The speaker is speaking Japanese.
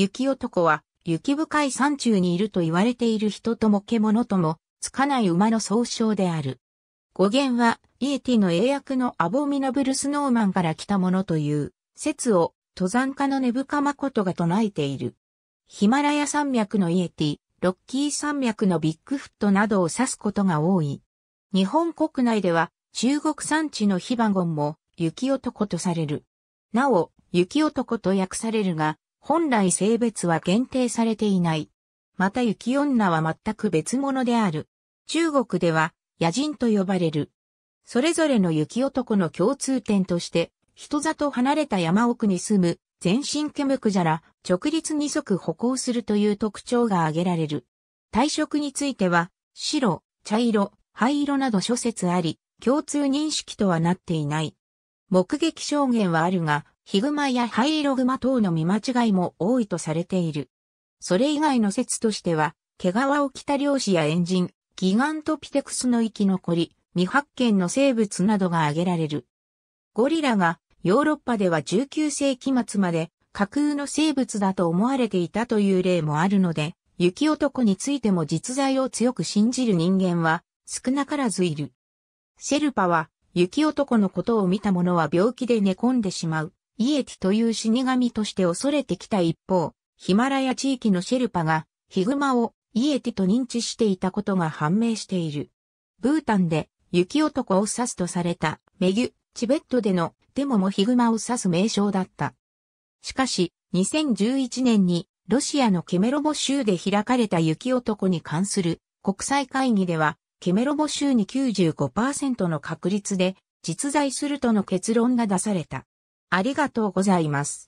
雪男は、雪深い山中にいると言われている人とも獣とも、つかない馬の総称である。語源は、イエティの英訳のアボミナブルスノーマンから来たものという、説を、登山家の根深誠が唱えている。ヒマラヤ山脈のイエティ、ロッキー山脈のビッグフットなどを指すことが多い。日本国内では、中国山地のヒバゴンも、雪男とされる。なお、雪男と訳されるが、本来性別は限定されていない。また雪女は全く別物である。中国では野人と呼ばれる。それぞれの雪男の共通点として、人里離れた山奥に住む全身ケムクジャラ、直立二足歩行するという特徴が挙げられる。体色については、白、茶色、灰色など諸説あり、共通認識とはなっていない。目撃証言はあるが、ヒグマやハイイログマ等の見間違いも多いとされている。それ以外の説としては、毛皮を着た漁師やエンジン、ギガントピテクスの生き残り、未発見の生物などが挙げられる。ゴリラがヨーロッパでは19世紀末まで架空の生物だと思われていたという例もあるので、雪男についても実在を強く信じる人間は少なからずいる。シェルパは雪男のことを見た者は病気で寝込んでしまう。イエティという死神として恐れてきた一方、ヒマラヤ地域のシェルパがヒグマをイエティと認知していたことが判明している。ブータンで雪男を指すとされたメギュ、チベットでのデモもヒグマを指す名称だった。しかし、2011年にロシアのケメロボ州で開かれた雪男に関する国際会議では、ケメロボ州に95%の確率で実在するとの結論が出された。ありがとうございます。